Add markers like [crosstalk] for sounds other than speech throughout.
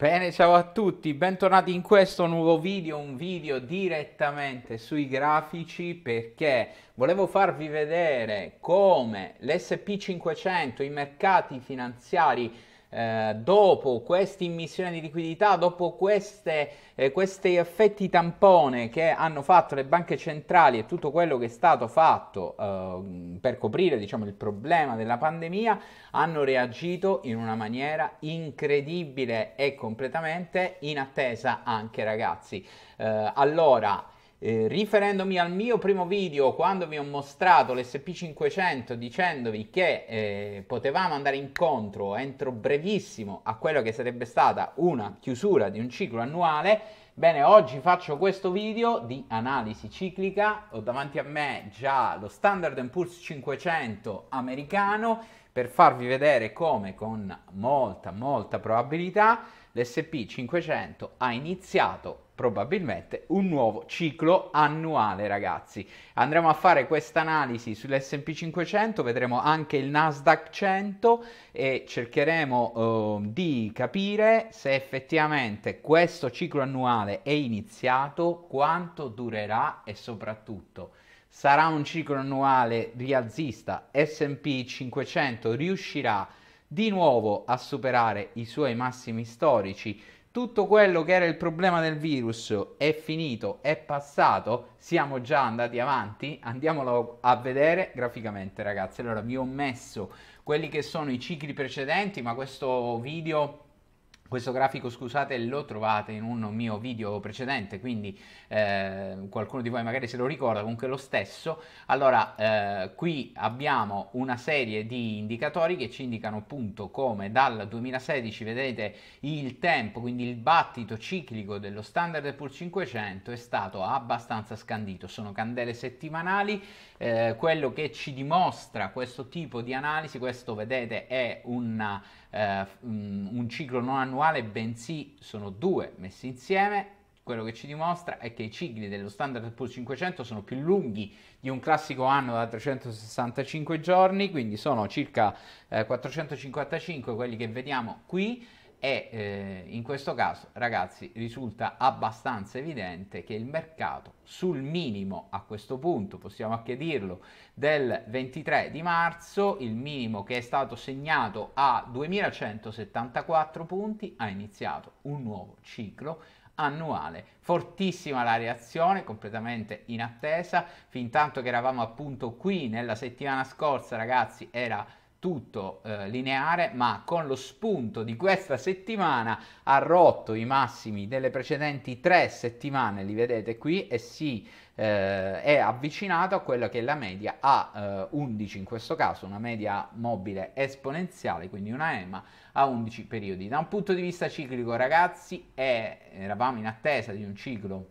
Bene, ciao a tutti, bentornati in questo nuovo video, un video direttamente sui grafici perché volevo farvi vedere come l'SP500, i mercati finanziari eh, dopo questa immissione di liquidità, dopo queste, eh, questi effetti tampone che hanno fatto le banche centrali e tutto quello che è stato fatto eh, per coprire diciamo, il problema della pandemia, hanno reagito in una maniera incredibile e completamente inattesa anche ragazzi. Eh, allora, eh, riferendomi al mio primo video quando vi ho mostrato l'SP500 dicendovi che eh, potevamo andare incontro entro brevissimo a quello che sarebbe stata una chiusura di un ciclo annuale, bene oggi faccio questo video di analisi ciclica, ho davanti a me già lo Standard Poor's 500 americano per farvi vedere come con molta molta probabilità l'SP500 ha iniziato probabilmente un nuovo ciclo annuale ragazzi andremo a fare questa analisi sull'S&P 500 vedremo anche il Nasdaq 100 e cercheremo eh, di capire se effettivamente questo ciclo annuale è iniziato quanto durerà e soprattutto sarà un ciclo annuale rialzista S&P 500 riuscirà di nuovo a superare i suoi massimi storici tutto quello che era il problema del virus è finito, è passato, siamo già andati avanti, andiamolo a vedere graficamente ragazzi. Allora vi ho messo quelli che sono i cicli precedenti, ma questo video questo grafico, scusate, lo trovate in un mio video precedente, quindi eh, qualcuno di voi magari se lo ricorda, comunque lo stesso. Allora, eh, qui abbiamo una serie di indicatori che ci indicano appunto come dal 2016, vedete, il tempo, quindi il battito ciclico dello standard Pool 500 è stato abbastanza scandito. Sono candele settimanali, eh, quello che ci dimostra questo tipo di analisi, questo vedete è una eh, mm, un ciclo non annuale, bensì sono due messi insieme. Quello che ci dimostra è che i cicli dello standard Pool 500 sono più lunghi di un classico anno da 365 giorni, quindi sono circa eh, 455 quelli che vediamo qui e eh, in questo caso ragazzi risulta abbastanza evidente che il mercato sul minimo a questo punto possiamo anche dirlo del 23 di marzo il minimo che è stato segnato a 2174 punti ha iniziato un nuovo ciclo annuale. Fortissima la reazione, completamente in attesa, fin tanto che eravamo appunto qui nella settimana scorsa, ragazzi, era tutto eh, lineare ma con lo spunto di questa settimana ha rotto i massimi delle precedenti tre settimane li vedete qui e si eh, è avvicinato a quella che è la media a eh, 11 in questo caso una media mobile esponenziale quindi una EMA a 11 periodi da un punto di vista ciclico ragazzi è, eravamo in attesa di un ciclo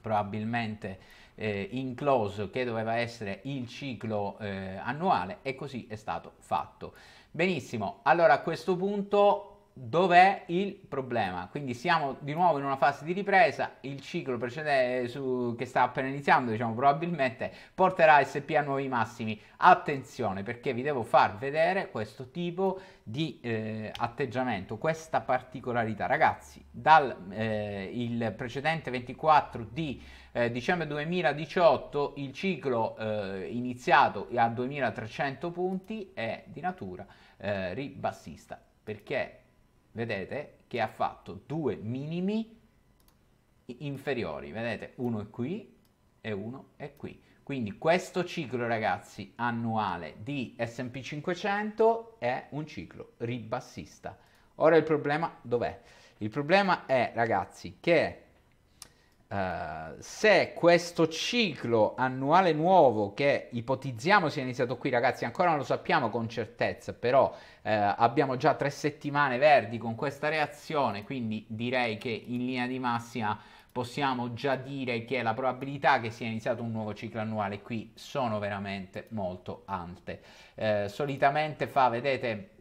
probabilmente eh, in close che doveva essere il ciclo eh, annuale e così è stato fatto. Benissimo, allora a questo punto dov'è il problema. Quindi siamo di nuovo in una fase di ripresa, il ciclo precedente eh, su, che sta appena iniziando, diciamo, probabilmente porterà SP a nuovi massimi. Attenzione perché vi devo far vedere questo tipo di eh, atteggiamento, questa particolarità. Ragazzi, dal eh, precedente 24 di eh, dicembre 2018 il ciclo eh, iniziato a 2300 punti è di natura eh, ribassista perché vedete che ha fatto due minimi inferiori, vedete uno è qui e uno è qui. Quindi questo ciclo ragazzi annuale di S&P 500 è un ciclo ribassista. Ora il problema dov'è? Il problema è ragazzi che Uh, se questo ciclo annuale nuovo che ipotizziamo sia iniziato qui, ragazzi, ancora non lo sappiamo con certezza, però uh, abbiamo già tre settimane verdi con questa reazione, quindi direi che in linea di massima possiamo già dire che la probabilità che sia iniziato un nuovo ciclo annuale qui sono veramente molto alte. Uh, solitamente fa, vedete,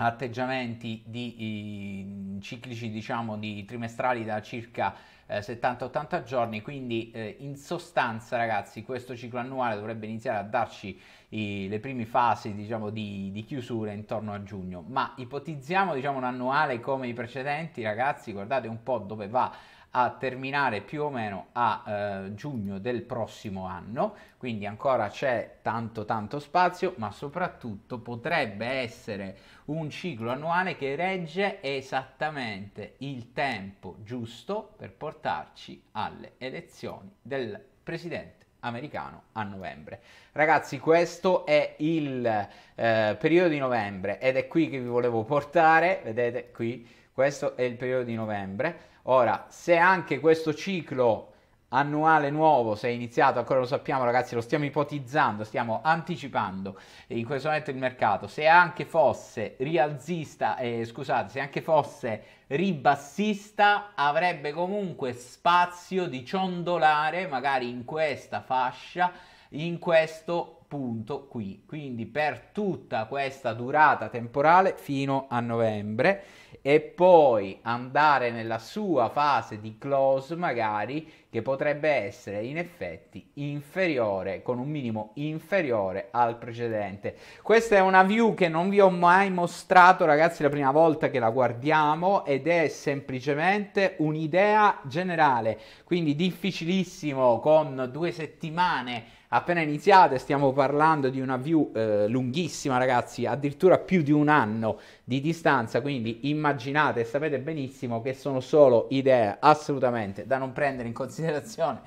atteggiamenti di, i, ciclici diciamo di trimestrali da circa eh, 70-80 giorni quindi eh, in sostanza ragazzi questo ciclo annuale dovrebbe iniziare a darci i, le prime fasi diciamo di, di, chiusura intorno a giugno ma ipotizziamo diciamo un annuale come i precedenti ragazzi guardate un po' dove va a terminare più o meno a eh, giugno del prossimo anno, quindi ancora c'è tanto tanto spazio, ma soprattutto potrebbe essere un ciclo annuale che regge esattamente il tempo giusto per portarci alle elezioni del presidente americano a novembre. Ragazzi, questo è il eh, periodo di novembre ed è qui che vi volevo portare, vedete qui, questo è il periodo di novembre. Ora, se anche questo ciclo annuale nuovo, se è iniziato, ancora lo sappiamo ragazzi, lo stiamo ipotizzando, stiamo anticipando in questo momento il mercato, se anche fosse rialzista, eh, scusate, se anche fosse ribassista, avrebbe comunque spazio di ciondolare magari in questa fascia, in questo punto qui, quindi per tutta questa durata temporale fino a novembre e poi andare nella sua fase di close magari che potrebbe essere in effetti inferiore, con un minimo inferiore al precedente. Questa è una view che non vi ho mai mostrato, ragazzi, la prima volta che la guardiamo ed è semplicemente un'idea generale, quindi difficilissimo con due settimane appena iniziate, stiamo parlando di una view eh, lunghissima ragazzi, addirittura più di un anno di distanza, quindi immaginate, sapete benissimo che sono solo idee assolutamente da non prendere in considerazione considerazione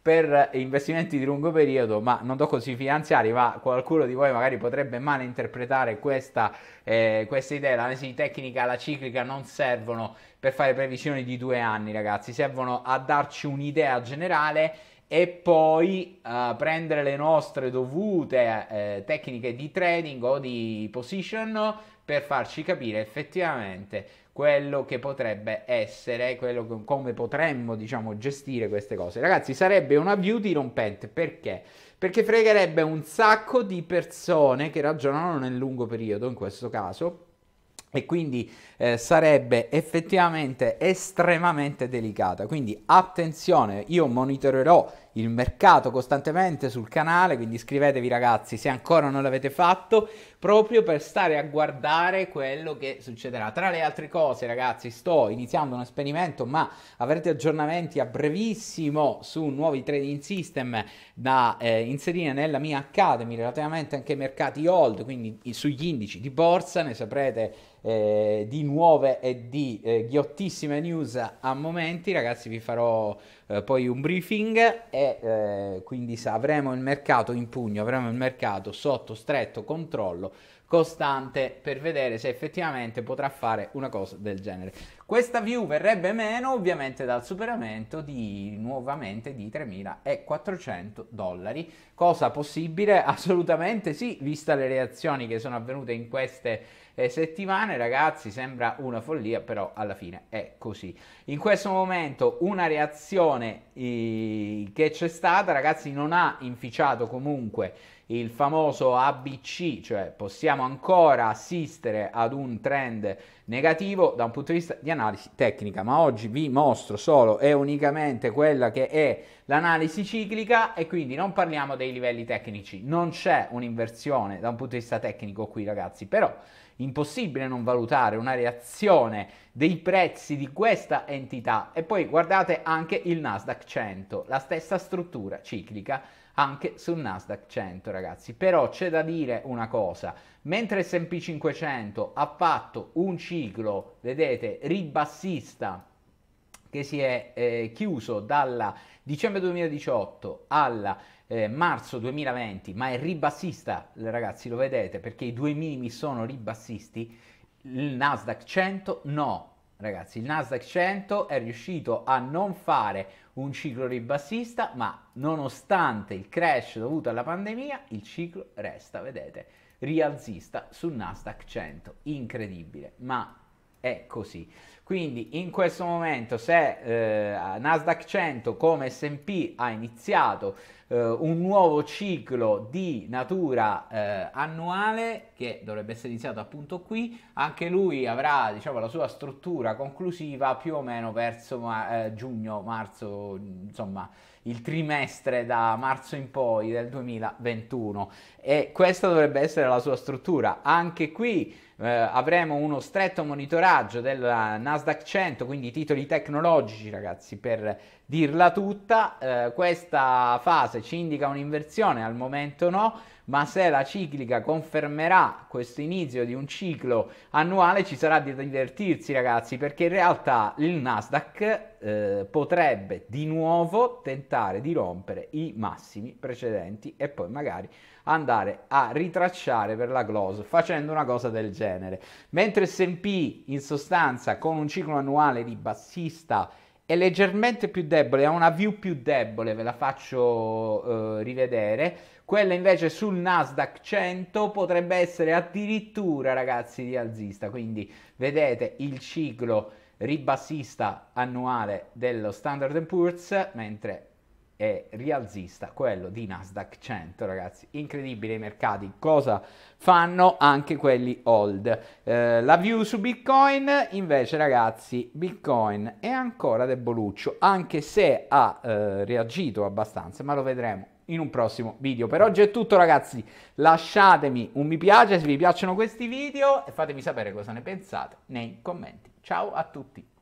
per investimenti di lungo periodo, ma non tocco i finanziari, ma qualcuno di voi magari potrebbe malinterpretare questa, eh, questa idea, l'analisi tecnica, la ciclica non servono per fare previsioni di due anni ragazzi, servono a darci un'idea generale e poi uh, prendere le nostre dovute eh, tecniche di trading o di position per farci capire effettivamente quello che potrebbe essere, quello, come potremmo diciamo, gestire queste cose. Ragazzi, sarebbe una view dirompente perché? Perché fregherebbe un sacco di persone che ragionano nel lungo periodo, in questo caso, e quindi eh, sarebbe effettivamente estremamente delicata. Quindi attenzione, io monitorerò il mercato costantemente sul canale, quindi iscrivetevi ragazzi se ancora non l'avete fatto, proprio per stare a guardare quello che succederà. Tra le altre cose ragazzi sto iniziando un esperimento, ma avrete aggiornamenti a brevissimo su nuovi trading system da eh, inserire nella mia Academy relativamente anche ai mercati old, quindi sugli indici di borsa, ne saprete eh, di nuove e di eh, ghiottissime news a momenti, ragazzi vi farò eh, poi un briefing e eh, quindi avremo il mercato in pugno, avremo il mercato sotto stretto controllo costante per vedere se effettivamente potrà fare una cosa del genere. Questa view verrebbe meno ovviamente dal superamento di nuovamente di 3.400 dollari, cosa possibile? [laughs] Assolutamente sì, vista le reazioni che sono avvenute in queste eh, settimane, ragazzi, sembra una follia, però alla fine è così. In questo momento una reazione eh, che c'è stata, ragazzi, non ha inficiato comunque il famoso ABC, cioè possiamo ancora assistere ad un trend negativo da un punto di vista di analisi tecnica, ma oggi vi mostro solo e unicamente quella che è l'analisi ciclica e quindi non parliamo dei livelli tecnici, non c'è un'inversione da un punto di vista tecnico qui ragazzi, però impossibile non valutare una reazione dei prezzi di questa entità e poi guardate anche il Nasdaq 100, la stessa struttura ciclica anche sul Nasdaq 100 ragazzi, però c'è da dire una cosa, mentre S&P 500 ha fatto un ciclo, vedete, ribassista che si è eh, chiuso dalla dicembre 2018 alla eh, marzo 2020, ma è ribassista, ragazzi lo vedete perché i due minimi sono ribassisti, il Nasdaq 100 no, ragazzi, il Nasdaq 100 è riuscito a non fare un ciclo ribassista, ma nonostante il crash dovuto alla pandemia, il ciclo resta, vedete, rialzista sul Nasdaq 100. Incredibile, ma è così. Quindi in questo momento se eh, Nasdaq 100 come SP ha iniziato eh, un nuovo ciclo di natura eh, annuale, che dovrebbe essere iniziato appunto qui, anche lui avrà diciamo, la sua struttura conclusiva più o meno verso ma- eh, giugno, marzo, insomma il trimestre da marzo in poi del 2021 e questa dovrebbe essere la sua struttura. Anche qui eh, avremo uno stretto monitoraggio del Nasdaq 100, quindi titoli tecnologici ragazzi per dirla tutta, eh, questa fase ci indica un'inversione, al momento no ma se la ciclica confermerà questo inizio di un ciclo annuale ci sarà da divertirsi ragazzi perché in realtà il Nasdaq eh, potrebbe di nuovo tentare di rompere i massimi precedenti e poi magari andare a ritracciare per la close facendo una cosa del genere mentre S&P in sostanza con un ciclo annuale di bassista è leggermente più debole, ha una view più debole, ve la faccio eh, rivedere. Quella invece sul Nasdaq 100 potrebbe essere addirittura, ragazzi, di Quindi vedete il ciclo ribassista annuale dello Standard Poor's, mentre e rialzista, quello di Nasdaq 100, ragazzi. Incredibile i mercati, cosa fanno anche quelli old. Eh, la view su Bitcoin, invece, ragazzi, Bitcoin è ancora deboluccio, anche se ha eh, reagito abbastanza, ma lo vedremo in un prossimo video. Per oggi è tutto ragazzi, lasciatemi un mi piace se vi piacciono questi video e fatemi sapere cosa ne pensate nei commenti. Ciao a tutti!